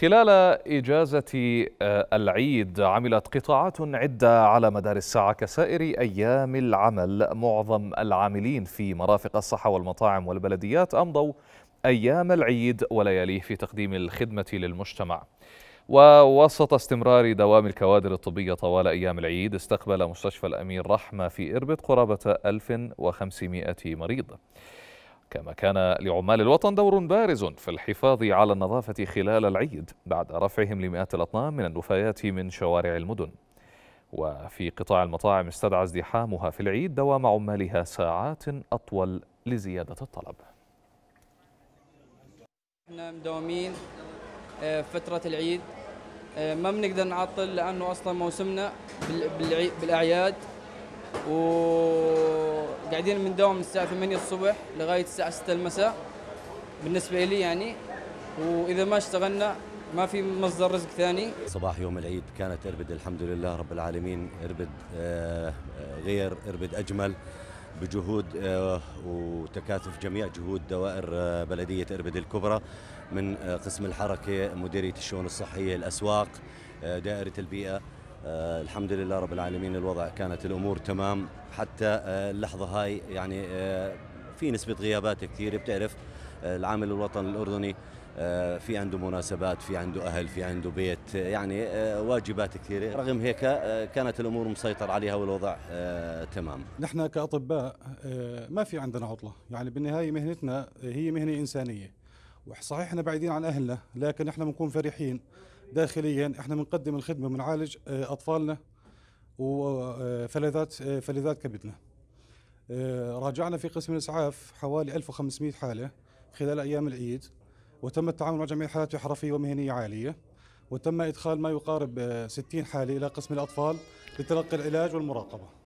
خلال إجازة آه، العيد عملت قطاعات عدة على مدار الساعة كسائر أيام العمل معظم العاملين في مرافق الصحة والمطاعم والبلديات أمضوا أيام العيد ولياليه في تقديم الخدمة للمجتمع ووسط استمرار دوام الكوادر الطبية طوال أيام العيد استقبل مستشفى الأمير رحمة في إربد قرابة 1500 مريض كما كان لعمال الوطن دور بارز في الحفاظ على النظافة خلال العيد بعد رفعهم لمئات الأطنان من النفايات من شوارع المدن وفي قطاع المطاعم استدعى ازدحامها في العيد دوام عمالها ساعات أطول لزيادة الطلب احنا مداومين آه، فترة العيد آه، ما بنقدر نعطل لأنه أصلا موسمنا بالأعياد و قاعدين بنداوم من الساعه 8 الصبح لغايه الساعه 6 المساء بالنسبه لي يعني واذا ما اشتغلنا ما في مصدر رزق ثاني صباح يوم العيد كانت اربد الحمد لله رب العالمين اربد آه، آه، غير اربد اجمل بجهود آه، وتكاثف جميع جهود دوائر بلدية إربد الكبرى من قسم الحركة مديرية الشؤون الصحية الأسواق دائرة البيئة آه، الحمد لله رب العالمين الوضع كانت الامور تمام حتى آه، اللحظه هاي يعني آه، في نسبه غيابات كثير بتعرف العامل الوطني الاردني في عنده مناسبات في عنده أهل في عنده بيت يعني واجبات كثيرة رغم هيك كانت الأمور مسيطر عليها والوضع تمام نحن كأطباء ما في عندنا عطلة يعني بالنهاية مهنتنا هي مهنة إنسانية وصحيح احنا بعيدين عن أهلنا لكن احنا بنكون فرحين داخليا احنا بنقدم الخدمه بنعالج آه، اطفالنا وفلذات آه، آه، فلذات كبدنا راجعنا في قسم الاسعاف حوالي 1500 حاله خلال ايام العيد وتم التعامل مع جميع الحالات حرفيه ومهنيه عاليه وتم ادخال ما يقارب 60 حاله الى قسم الاطفال لتلقي العلاج والمراقبه